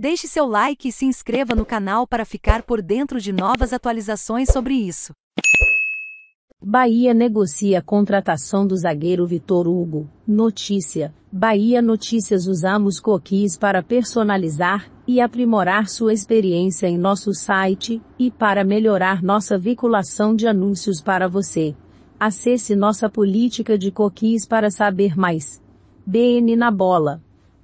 Deixe seu like e se inscreva no canal para ficar por dentro de novas atualizações sobre isso. Bahia negocia a contratação do zagueiro Vitor Hugo. Notícia: Bahia Notícias usamos cookies para personalizar e aprimorar sua experiência em nosso site e para melhorar nossa vinculação de anúncios para você. Acesse nossa política de cookies para saber mais. BN na bola.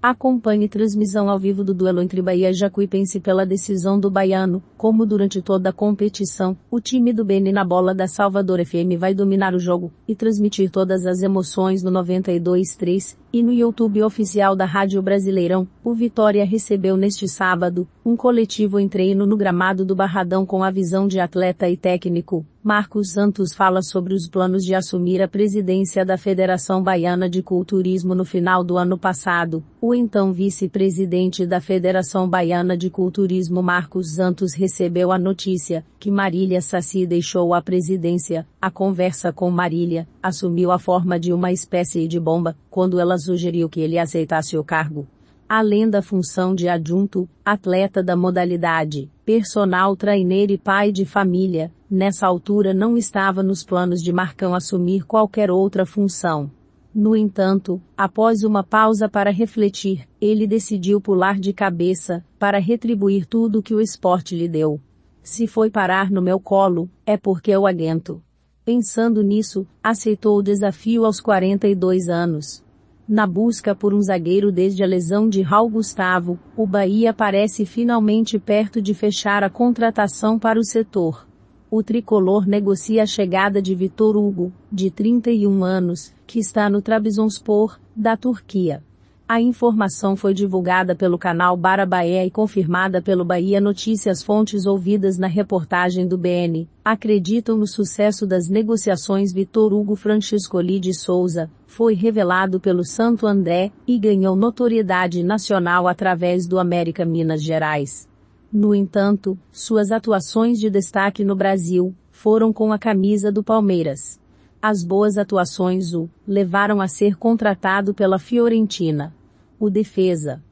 Acompanhe transmissão ao vivo do duelo entre Bahia e Jacuipense pela decisão do baiano, como durante toda a competição, o time do Beni na bola da Salvador FM vai dominar o jogo e transmitir todas as emoções no 92.3 e no YouTube oficial da Rádio Brasileirão, o Vitória recebeu neste sábado um coletivo em treino no gramado do Barradão com a visão de atleta e técnico. Marcos Santos fala sobre os planos de assumir a presidência da Federação Baiana de Culturismo no final do ano passado. O então vice-presidente da Federação Baiana de Culturismo Marcos Santos recebeu a notícia que Marília Saci deixou a presidência. A conversa com Marília assumiu a forma de uma espécie de bomba quando elas sugeriu que ele aceitasse o cargo. Além da função de adjunto, atleta da modalidade, personal trainer e pai de família, nessa altura não estava nos planos de Marcão assumir qualquer outra função. No entanto, após uma pausa para refletir, ele decidiu pular de cabeça, para retribuir tudo que o esporte lhe deu. Se foi parar no meu colo, é porque eu aguento. Pensando nisso, aceitou o desafio aos 42 anos. Na busca por um zagueiro desde a lesão de Raul Gustavo, o Bahia parece finalmente perto de fechar a contratação para o setor. O tricolor negocia a chegada de Vitor Hugo, de 31 anos, que está no Trabzonspor, da Turquia. A informação foi divulgada pelo canal Bahia e confirmada pelo Bahia Notícias. Fontes ouvidas na reportagem do BN acreditam no sucesso das negociações. Vitor Hugo Francescoli de Souza foi revelado pelo Santo André e ganhou notoriedade nacional através do América Minas Gerais. No entanto, suas atuações de destaque no Brasil foram com a camisa do Palmeiras. As boas atuações o levaram a ser contratado pela Fiorentina. O defesa,